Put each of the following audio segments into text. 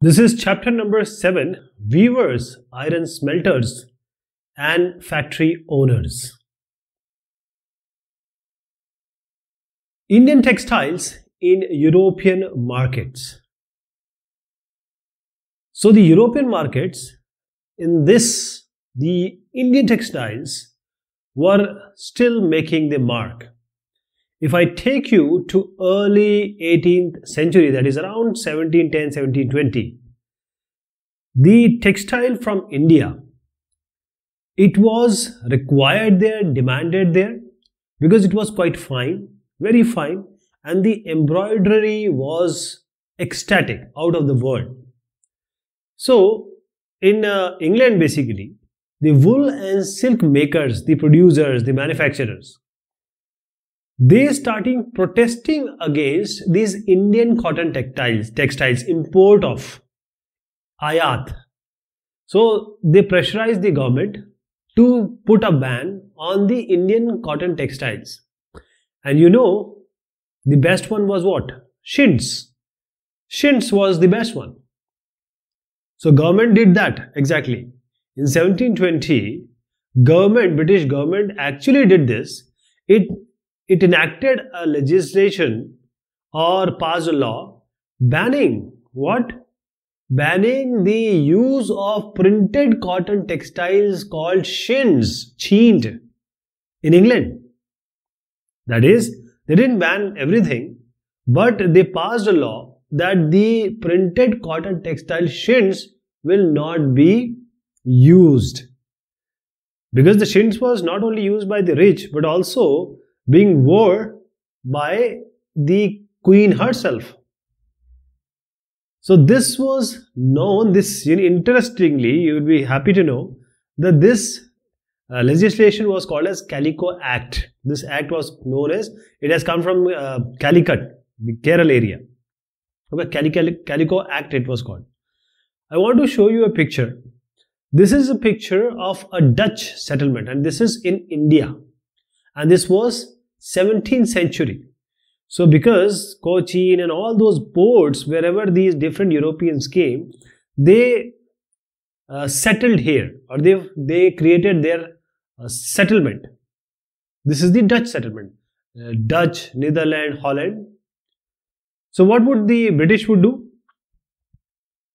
This is chapter number 7 Weavers, Iron Smelters, and Factory Owners. Indian textiles in European markets. So, the European markets in this, the Indian textiles were still making the mark. If I take you to early 18th century, that is around 1710, 1720, the textile from India, it was required there, demanded there, because it was quite fine, very fine, and the embroidery was ecstatic, out of the world. So, in uh, England basically, the wool and silk makers, the producers, the manufacturers, they starting protesting against these Indian cotton textiles, textiles import of ayat. So they pressurized the government to put a ban on the Indian cotton textiles. And you know, the best one was what? Shins. Shins was the best one. So government did that exactly. In 1720, government, British government actually did this. It it enacted a legislation or passed a law banning what? Banning the use of printed cotton textiles called shins, cheened, in England. That is, they didn't ban everything, but they passed a law that the printed cotton textile shins will not be used. Because the shins was not only used by the rich, but also being wore by the queen herself. So this was known, this interestingly, you would be happy to know that this uh, legislation was called as Calico Act. This act was known as, it has come from uh, Calicut, the Kerala area. Okay, Calico, Calico Act it was called. I want to show you a picture. This is a picture of a Dutch settlement and this is in India. And this was 17th century. So because Cochin and all those ports, wherever these different Europeans came, they uh, settled here or they, they created their uh, settlement. This is the Dutch settlement, uh, Dutch, Netherlands, Holland. So what would the British would do?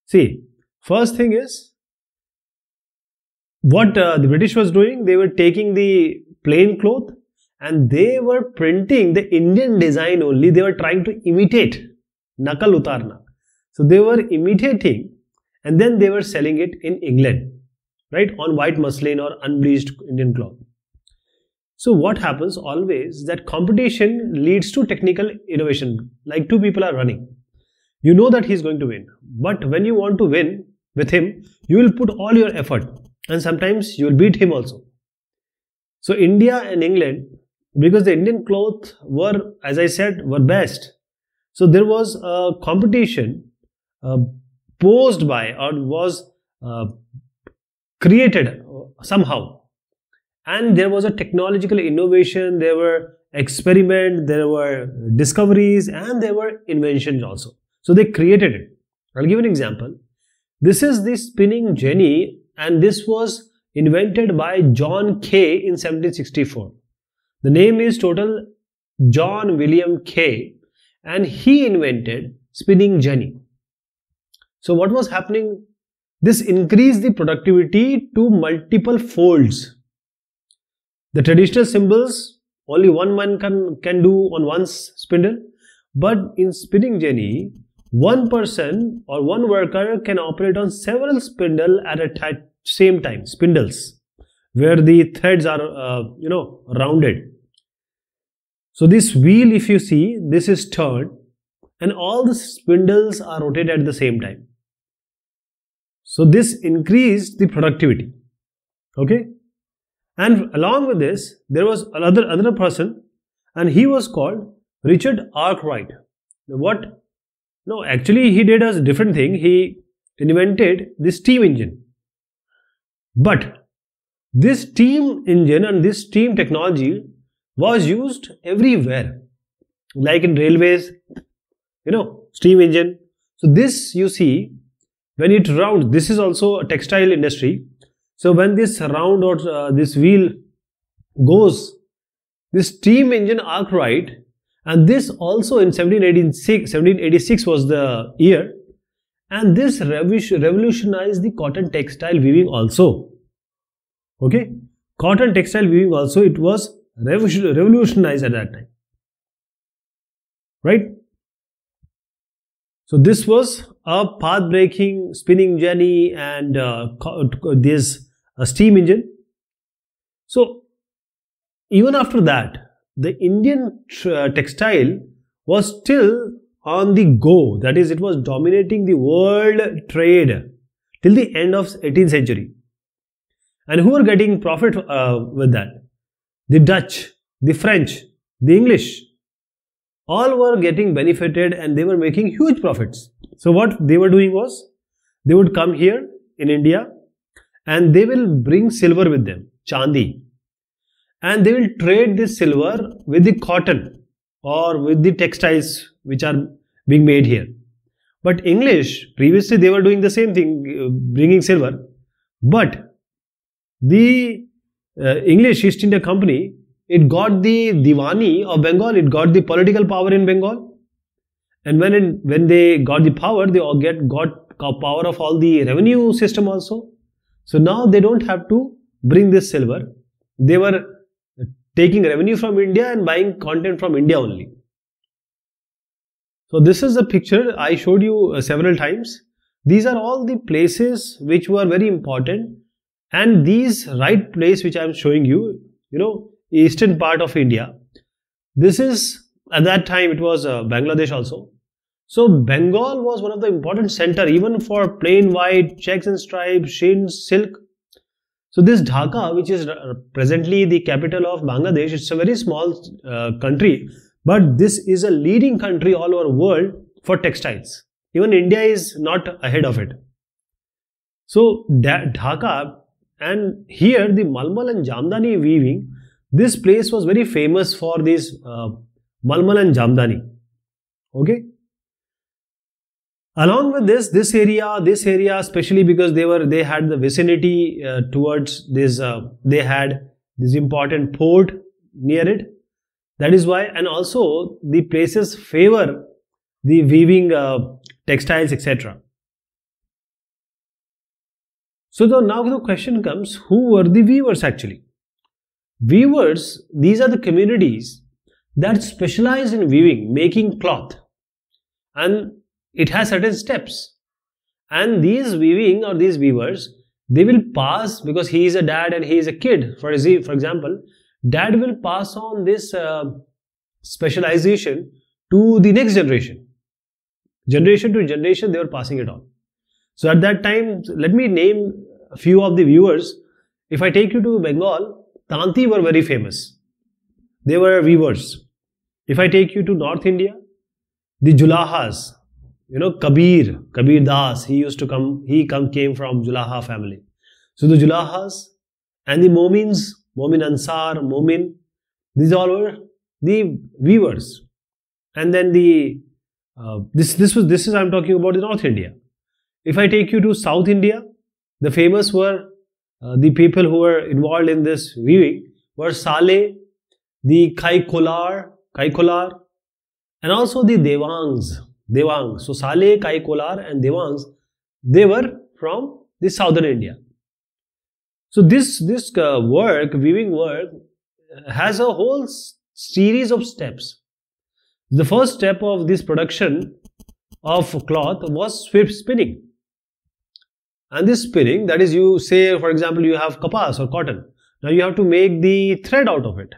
See, first thing is what uh, the British was doing, they were taking the plain cloth and they were printing the Indian design only. They were trying to imitate nakal utarna. So they were imitating and then they were selling it in England, right, on white muslin or unbleached Indian cloth. So what happens always that competition leads to technical innovation. Like two people are running. You know that he's going to win. But when you want to win with him, you will put all your effort and sometimes you will beat him also. So India and England because the Indian cloth were, as I said, were best. So there was a competition uh, posed by or was uh, created somehow. And there was a technological innovation, there were experiments, there were discoveries, and there were inventions also. So they created it. I'll give an example. This is the spinning jenny, and this was invented by John Kay in 1764. The name is total John William Kay and he invented spinning jenny. So what was happening? This increased the productivity to multiple folds. The traditional symbols only one man can, can do on one spindle but in spinning jenny one person or one worker can operate on several spindle at a same time spindles where the threads are uh, you know rounded so this wheel, if you see, this is turned and all the spindles are rotated at the same time. So this increased the productivity. Okay. And along with this, there was another, another person and he was called Richard Arkwright. What? No, actually he did a different thing. He invented the steam engine. But this steam engine and this steam technology was used everywhere, like in railways, you know, steam engine. So this you see when it round, this is also a textile industry. So when this round or uh, this wheel goes, this steam engine arc right, and this also in 1786, 1786 was the year, and this revolutionized the cotton textile weaving also. Okay, cotton textile weaving also it was revolutionized at that time. Right? So this was a path-breaking spinning jenny and uh, this uh, steam engine. So even after that, the Indian uh, textile was still on the go. That is, it was dominating the world trade till the end of 18th century. And who were getting profit uh, with that? the Dutch, the French, the English, all were getting benefited and they were making huge profits. So what they were doing was, they would come here in India and they will bring silver with them, chandi. And they will trade this silver with the cotton or with the textiles which are being made here. But English, previously they were doing the same thing, uh, bringing silver. But the uh, English East India Company, it got the Diwani of Bengal, it got the political power in Bengal. And when, it, when they got the power, they all get, got power of all the revenue system also. So now they don't have to bring this silver. They were taking revenue from India and buying content from India only. So this is the picture I showed you uh, several times. These are all the places which were very important and these right place which i'm showing you you know eastern part of india this is at that time it was uh, bangladesh also so bengal was one of the important center even for plain white checks and stripes shin silk so this dhaka which is presently the capital of bangladesh it's a very small uh, country but this is a leading country all over world for textiles even india is not ahead of it so dhaka and here the Malmal and Jamdani weaving, this place was very famous for this uh, Malmal and Jamdani. Okay. Along with this, this area, this area, especially because they were they had the vicinity uh, towards this, uh, they had this important port near it. That is why, and also the places favor the weaving uh, textiles, etc. So the, now the question comes, who were the weavers actually? Weavers, these are the communities that specialize in weaving, making cloth. And it has certain steps. And these weaving or these weavers, they will pass, because he is a dad and he is a kid, for, his, for example, dad will pass on this uh, specialization to the next generation. Generation to generation, they are passing it on. So at that time, let me name a few of the viewers, if I take you to Bengal, Tanti were very famous. They were weavers. If I take you to North India, the Julahas, you know, Kabir, Kabir Das, he used to come, he come, came from Julaha family. So the Julahas and the Momins, Momin Ansar, Momin, these all were the weavers. And then the, uh, this, this was, this is I'm talking about in North India. If I take you to South India, the famous were uh, the people who were involved in this viewing were Saleh, the Kaikolar, Kaikolar, and also the Devangs. Devang. So Saleh, Kaikolar, and Devangs, they were from the southern India. So this this uh, work, viewing work, uh, has a whole series of steps. The first step of this production of cloth was swift spinning. And this spinning, that is you say, for example, you have kapas or cotton. Now you have to make the thread out of it.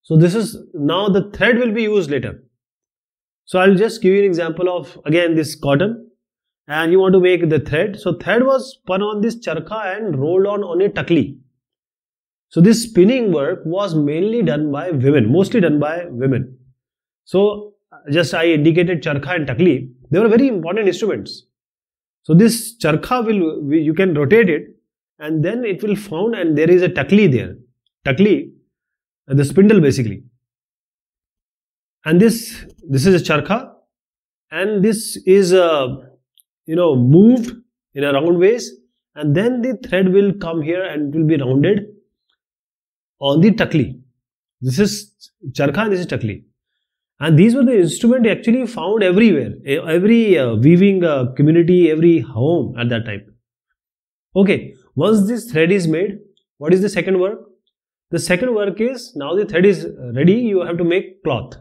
So this is, now the thread will be used later. So I'll just give you an example of, again, this cotton. And you want to make the thread. So thread was spun on this charka and rolled on on a takli. So this spinning work was mainly done by women, mostly done by women. So just I indicated charkha and takli. They were very important instruments. So this charkha will, you can rotate it and then it will found and there is a takli there. Takli, uh, the spindle basically. And this, this is a charkha and this is, a you know, moved in a round ways and then the thread will come here and it will be rounded on the takli. This is charkha and this is takli. And these were the instrument actually found everywhere, every uh, weaving uh, community, every home at that time. Okay, once this thread is made, what is the second work? The second work is now the thread is ready, you have to make cloth.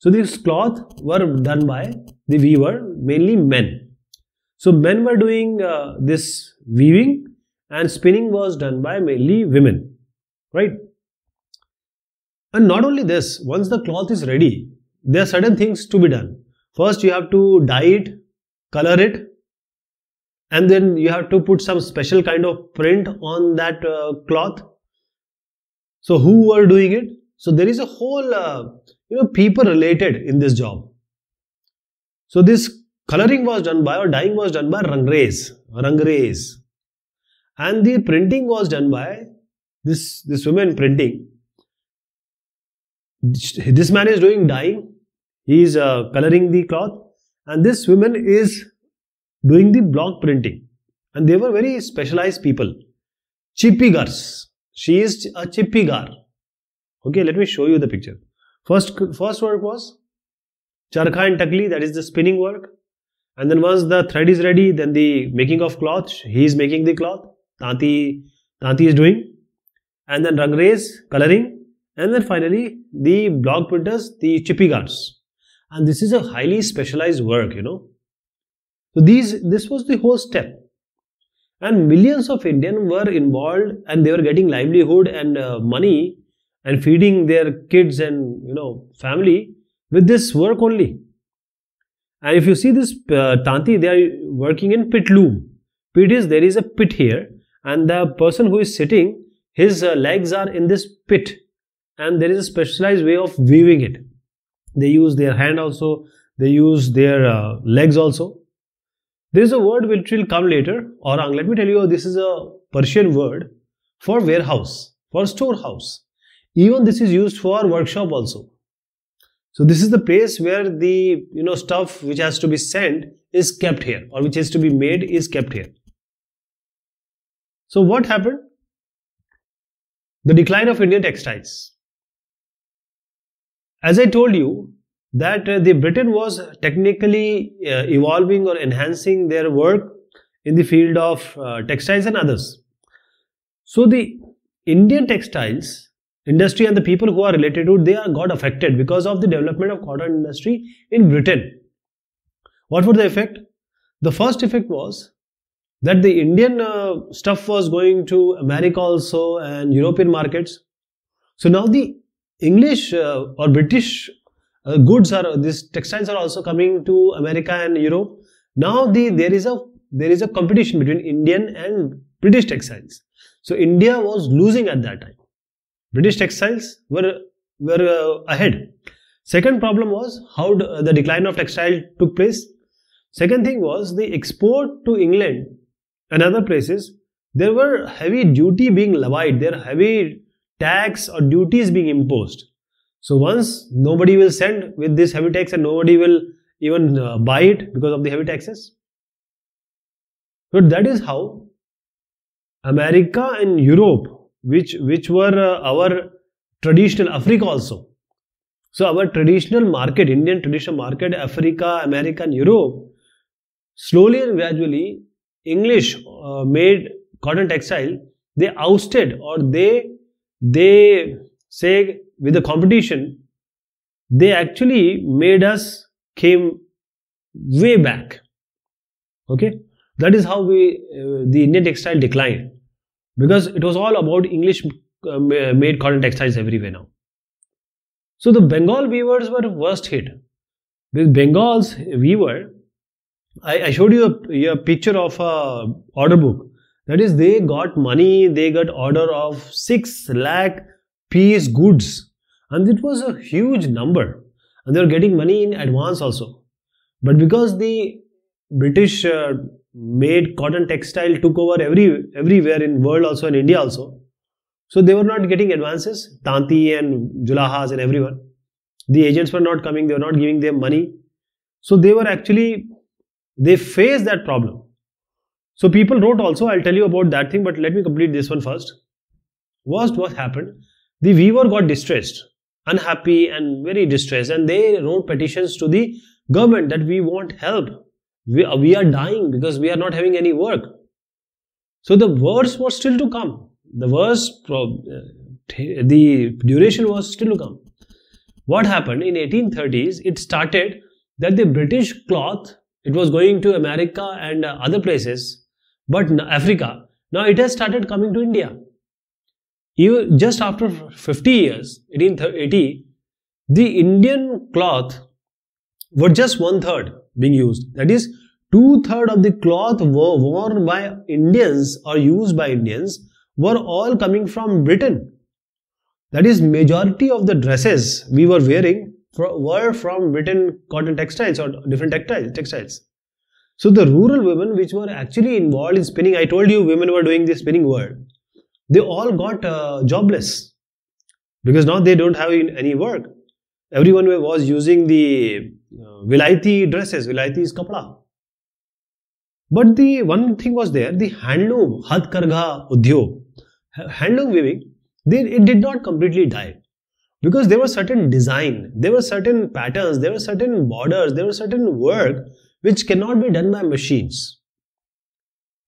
So this cloth were done by the weaver, mainly men. So men were doing uh, this weaving and spinning was done by mainly women, right? And not only this, once the cloth is ready, there are certain things to be done. First, you have to dye it, color it, and then you have to put some special kind of print on that uh, cloth. So, who are doing it? So, there is a whole, uh, you know, people related in this job. So, this coloring was done by or dyeing was done by Rangrays, Rangrays, and the printing was done by this this woman printing this man is doing dyeing he is uh, coloring the cloth and this woman is doing the block printing and they were very specialized people chippigars she is a chippigar okay let me show you the picture first first work was charkha and takli that is the spinning work and then once the thread is ready then the making of cloth he is making the cloth tanti tanti is doing and then rangres coloring and then finally, the block printers, the chippy guns. And this is a highly specialized work, you know. So these, this was the whole step. And millions of Indians were involved and they were getting livelihood and uh, money and feeding their kids and, you know, family with this work only. And if you see this uh, Tanti, they are working in pit loom. Pit is, there is a pit here and the person who is sitting, his uh, legs are in this pit and there is a specialized way of weaving it they use their hand also they use their uh, legs also there is a word which will come later Or let me tell you this is a persian word for warehouse for storehouse even this is used for workshop also so this is the place where the you know stuff which has to be sent is kept here or which has to be made is kept here. So what happened? The decline of Indian textiles as I told you that uh, the Britain was technically uh, evolving or enhancing their work in the field of uh, textiles and others. So the Indian textiles industry and the people who are related to it, they are got affected because of the development of cotton industry in Britain. What were the effect? The first effect was that the Indian uh, stuff was going to America also and European markets. So now the English uh, or British uh, goods are these textiles are also coming to America and Europe. Now the there is a there is a competition between Indian and British textiles. So India was losing at that time. British textiles were were uh, ahead. Second problem was how the decline of textile took place. Second thing was the export to England and other places. There were heavy duty being levied. There heavy tax or duties being imposed. So once nobody will send with this heavy tax and nobody will even uh, buy it because of the heavy taxes. So that is how America and Europe, which, which were uh, our traditional Africa also. So our traditional market, Indian traditional market, Africa, America and Europe, slowly and gradually English uh, made cotton textile, they ousted or they they say with the competition they actually made us came way back okay that is how we uh, the indian textile declined because it was all about english uh, made cotton textiles everywhere now so the bengal weavers were worst hit with bengal's weaver I, I showed you a, a picture of a order book that is, they got money, they got order of 6 lakh piece goods. And it was a huge number. And they were getting money in advance also. But because the British uh, made cotton textile took over every everywhere in world also in India also. So they were not getting advances. Tanti and Julahas and everyone. The agents were not coming. They were not giving them money. So they were actually they faced that problem. So people wrote also, I'll tell you about that thing, but let me complete this one first. Worst what happened, the weaver got distressed, unhappy and very distressed and they wrote petitions to the government that we want help. We, uh, we are dying because we are not having any work. So the worst was still to come. The worst, uh, the duration was still to come. What happened in 1830s, it started that the British cloth, it was going to America and uh, other places but Africa, now it has started coming to India. Even just after 50 years, 1880, the Indian cloth were just one third being used. That is, two third of the cloth were worn by Indians or used by Indians were all coming from Britain. That is, majority of the dresses we were wearing were from Britain cotton textiles or different textiles. So the rural women which were actually involved in spinning, I told you women were doing the spinning work, they all got uh, jobless because now they don't have any work. Everyone was using the uh, Vilayati dresses, Vilayati is kapala. But the one thing was there, the handloom, Hatkargha udyo, handloom weaving, they, it did not completely die because there were certain design, there were certain patterns, there were certain borders, there were certain work which cannot be done by machines.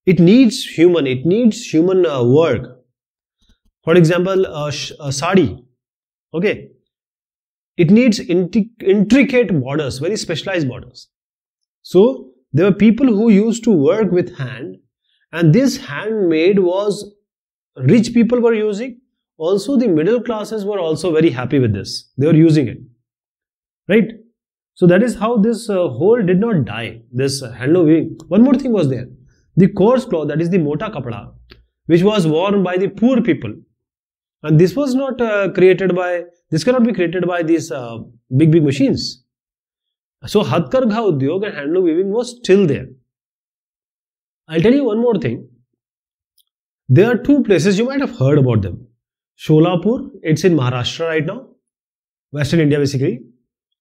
It needs human, it needs human uh, work. For example, uh, a sari, okay, it needs intricate borders, very specialized borders. So there were people who used to work with hand and this handmade was rich people were using also the middle classes were also very happy with this they were using it right so that is how this uh, hole did not die, this uh, hello wing. One more thing was there. The coarse cloth, that is the mota kapda, which was worn by the poor people. And this was not uh, created by, this cannot be created by these uh, big, big machines. So Hatkar Gha Udyog and handloom weaving was still there. I'll tell you one more thing. There are two places you might have heard about them. Sholapur, it's in Maharashtra right now, Western India basically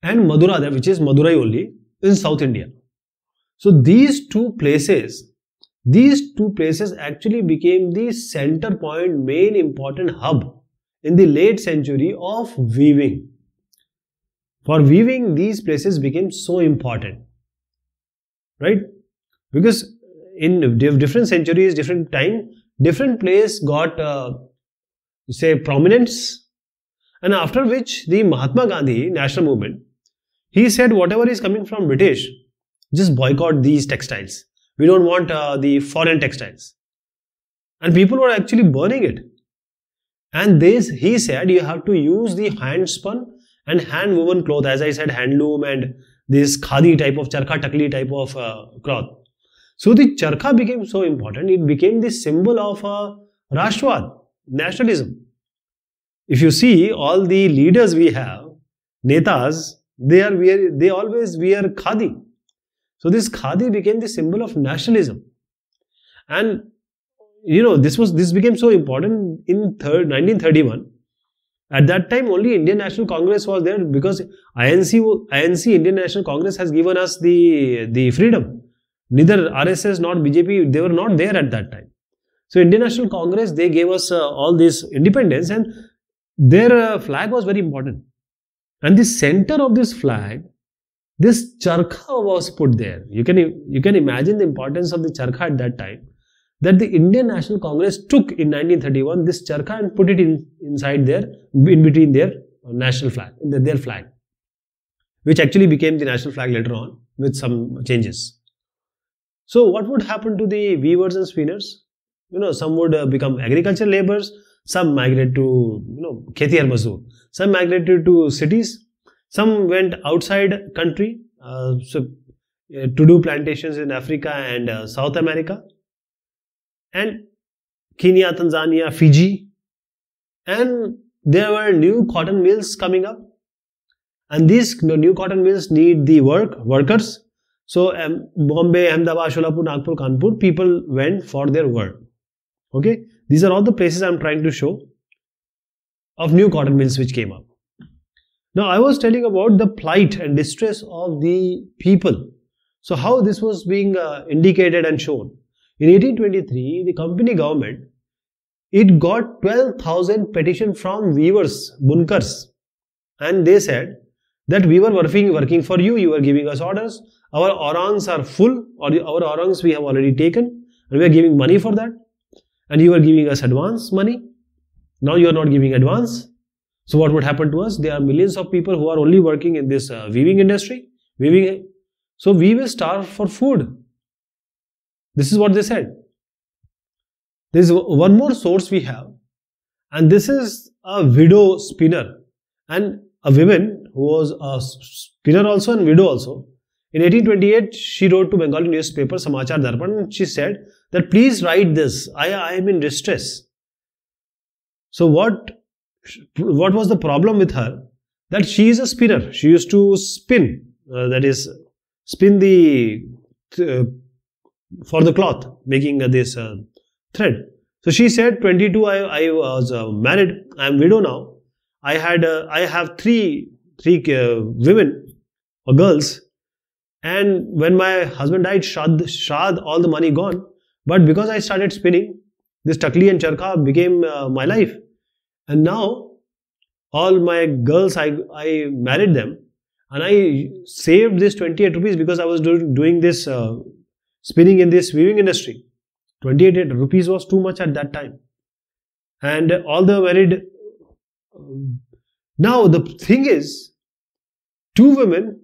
and Madura, which is Madurai only, in South India. So these two places, these two places actually became the center point, main important hub in the late century of weaving. For weaving, these places became so important, right? Because in different centuries, different time, different place got, uh, say, prominence. And after which, the Mahatma Gandhi national movement he said whatever is coming from British, just boycott these textiles. We don't want uh, the foreign textiles. And people were actually burning it. And this, he said, you have to use the hand spun and hand woven cloth, as I said, handloom and this khadi type of charkha takli type of uh, cloth. So the charkha became so important, it became the symbol of uh, Rashtravad, nationalism. If you see all the leaders we have, netas, they are wear, they always wear khadi. So this khadi became the symbol of nationalism. And you know, this was this became so important in third, 1931. At that time, only Indian National Congress was there because INC, INC Indian National Congress has given us the, the freedom. Neither RSS nor BJP, they were not there at that time. So Indian National Congress, they gave us uh, all this independence and their uh, flag was very important and the center of this flag this charkha was put there you can you can imagine the importance of the charkha at that time that the indian national congress took in 1931 this charkha and put it in inside there in between their national flag their flag which actually became the national flag later on with some changes so what would happen to the weavers and spinners you know some would uh, become agricultural laborers some migrated to you know Khetiar Mazdoor. Some migrated to cities. Some went outside country uh, so, uh, to do plantations in Africa and uh, South America, and Kenya, Tanzania, Fiji, and there were new cotton mills coming up, and these new cotton mills need the work workers. So um, Bombay, Ahmedabad, Sholapur, Nagpur, Kanpur, people went for their work. Okay, these are all the places I'm trying to show of new cotton mills which came up. Now I was telling about the plight and distress of the people. So how this was being uh, indicated and shown. In 1823, the company government, it got 12,000 petition from weavers, bunkers. And they said that we were working, working for you, you were giving us orders. Our orangs are full or our orangs we have already taken and we are giving money for that and you are giving us advance money. Now you are not giving advance. So what would happen to us? There are millions of people who are only working in this uh, weaving industry. Weaving. So we will starve for food. This is what they said. There is one more source we have and this is a widow spinner and a woman who was a spinner also and widow also. In 1828, she wrote to Bengali newspaper Samachar Darpan. She said, that please write this. I, I am in distress. So what, what was the problem with her? That she is a spinner. She used to spin, uh, that is, spin the, uh, for the cloth, making uh, this uh, thread. So she said, 22, I, I was uh, married. I am widow now. I had, uh, I have three, three women or girls. And when my husband died, shad, shad, all the money gone. But because I started spinning, this takli and charkha became uh, my life. And now, all my girls, I, I married them and I saved this 28 rupees because I was do, doing this uh, spinning in this weaving industry. 28 rupees was too much at that time. And all the married. Um, now, the thing is, two women,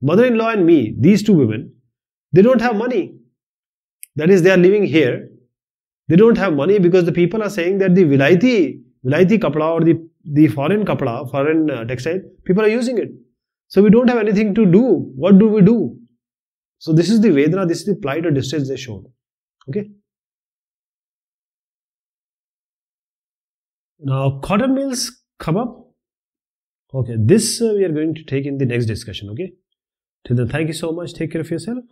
mother in law and me, these two women, they don't have money. That is, they are living here. They don't have money because the people are saying that the Vilayati, Vilayati kapda or the, the foreign kapla, foreign uh, textile, people are using it. So we don't have anything to do. What do we do? So this is the Vedana, this is the plight or distress they showed. Okay. Now cotton mills come up. Okay, this uh, we are going to take in the next discussion. Okay. Till then, thank you so much. Take care of yourself.